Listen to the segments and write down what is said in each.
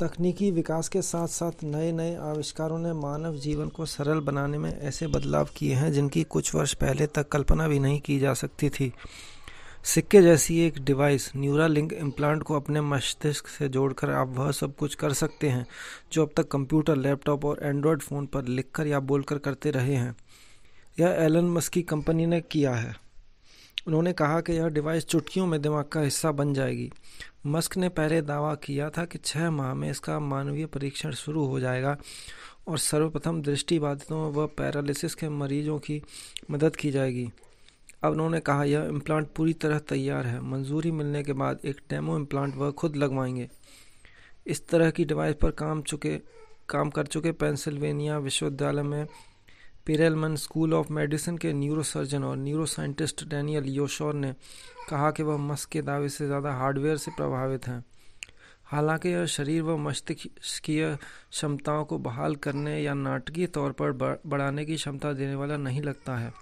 तकनीकी विकास के साथ साथ नए नए आविष्कारों ने मानव जीवन को सरल बनाने में ऐसे बदलाव किए हैं जिनकी कुछ वर्ष पहले तक कल्पना भी नहीं की जा सकती थी सिक्के जैसी एक डिवाइस न्यूरा लिंक इम्प्लांट को अपने मस्तिष्क से जोड़कर आप वह सब कुछ कर सकते हैं जो अब तक कंप्यूटर लैपटॉप और एंड्रॉयड फ़ोन पर लिखकर या बोलकर करते रहे हैं यह एलन मस्क की कंपनी ने किया है उन्होंने कहा कि यह डिवाइस चुटकियों में दिमाग का हिस्सा बन जाएगी मस्क ने पहले दावा किया था कि छः माह में इसका मानवीय परीक्षण शुरू हो जाएगा और सर्वप्रथम दृष्टिबाधितों व पैरालिसिस के मरीजों की मदद की जाएगी अब उन्होंने कहा यह इम्प्लांट पूरी तरह तैयार है मंजूरी मिलने के बाद एक डेमो इम्प्लांट वह खुद लगवाएंगे इस तरह की डिवाइस पर काम चुके काम कर चुके पेंसिल्वेनिया विश्वविद्यालय में पेरेलमन स्कूल ऑफ मेडिसिन के न्यूरोसर्जन और न्यूरोसाइंटिस्ट डैनियल योशोर ने कहा कि वह मस्क के दावे से ज़्यादा हार्डवेयर से प्रभावित हैं हालांकि यह शरीर व मस्तिष्कीय क्षमताओं को बहाल करने या नाटकीय तौर पर बढ़ाने की क्षमता देने वाला नहीं लगता है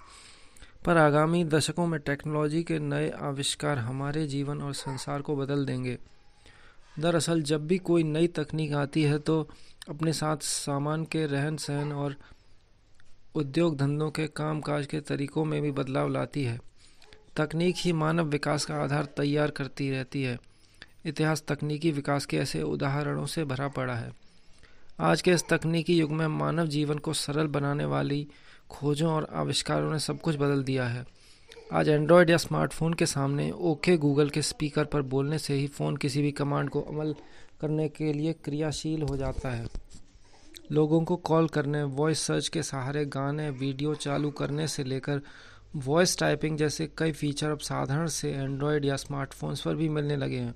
पर आगामी दशकों में टेक्नोलॉजी के नए आविष्कार हमारे जीवन और संसार को बदल देंगे दरअसल जब भी कोई नई तकनीक आती है तो अपने साथ सामान के रहन सहन और उद्योग धंधों के कामकाज के तरीकों में भी बदलाव लाती है तकनीक ही मानव विकास का आधार तैयार करती रहती है इतिहास तकनीकी विकास के ऐसे उदाहरणों से भरा पड़ा है आज के इस तकनीकी युग में मानव जीवन को सरल बनाने वाली खोजों और आविष्कारों ने सब कुछ बदल दिया है आज एंड्रॉयड या स्मार्टफोन के सामने ओके गूगल के स्पीकर पर बोलने से ही फ़ोन किसी भी कमांड को अमल करने के लिए क्रियाशील हो जाता है लोगों को कॉल करने वॉइस सर्च के सहारे गाने वीडियो चालू करने से लेकर वॉइस टाइपिंग जैसे कई फीचर अब साधारण से एंड्रॉयड या स्मार्टफोन्स पर भी मिलने लगे हैं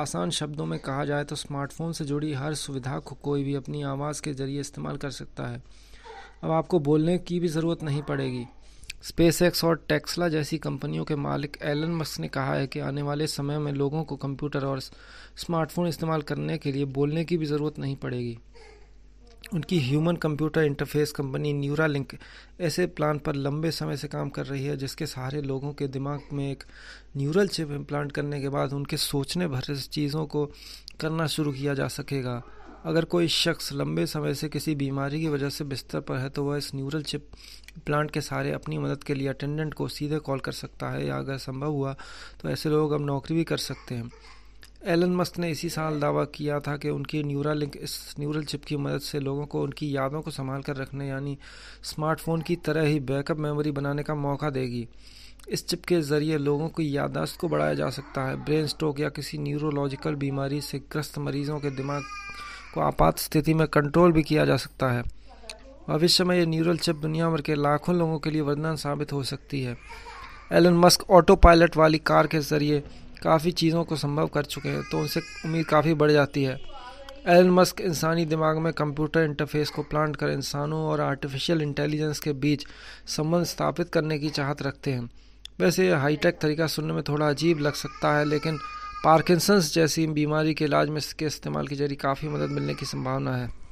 आसान शब्दों में कहा जाए तो स्मार्टफोन से जुड़ी हर सुविधा को कोई भी अपनी आवाज़ के ज़रिए इस्तेमाल कर सकता है अब आपको बोलने की भी ज़रूरत नहीं पड़ेगी स्पेस एक्स और टेक्सला जैसी कंपनियों के मालिक एलन मस्क ने कहा है कि आने वाले समय में लोगों को कंप्यूटर और स्मार्टफोन इस्तेमाल करने के लिए बोलने की भी ज़रूरत नहीं पड़ेगी उनकी human computer interface company Neuralink ऐसे प्लान पर लंबे समय से काम कर रही है जिसके सहारे लोगों के दिमाग में एक न्यूरल चिप इम्प्लांट करने के बाद उनके सोचने भर चीज़ों को करना शुरू किया जा सकेगा अगर कोई शख्स लंबे समय से किसी बीमारी की वजह से बिस्तर पर है तो वह इस न्यूरल चिप प्लांट के सहारे अपनी मदद के लिए अटेंडेंट को सीधे कॉल कर सकता है या अगर संभव हुआ तो ऐसे लोग अब नौकरी भी कर सकते हैं एलन मस्क ने इसी साल दावा किया था कि उनकी न्यूरा लिंक इस न्यूरल चिप की मदद से लोगों को उनकी यादों को संभाल कर रखने यानी स्मार्टफोन की तरह ही बैकअप मेमोरी बनाने का मौका देगी इस चिप के ज़रिए लोगों की याददाश्त को बढ़ाया जा सकता है ब्रेन स्ट्रोक या किसी न्यूरोलॉजिकल बीमारी से ग्रस्त मरीजों के दिमाग को आपात स्थिति में कंट्रोल भी किया जा सकता है भविष्य में ये न्यूरल चिप दुनिया भर के लाखों लोगों के लिए वरदान साबित हो सकती है एलन मस्क ऑटो पायलट वाली कार के ज़रिए काफ़ी चीज़ों को संभव कर चुके हैं तो उनसे उम्मीद काफ़ी बढ़ जाती है एलन मस्क इंसानी दिमाग में कंप्यूटर इंटरफेस को प्लांट कर इंसानों और आर्टिफिशियल इंटेलिजेंस के बीच संबंध स्थापित करने की चाहत रखते हैं वैसे हाईटेक तरीका सुनने में थोड़ा अजीब लग सकता है लेकिन पार्किंसंस जैसी बीमारी के इलाज में इसके इस्तेमाल के जरिए काफ़ी मदद मिलने की संभावना है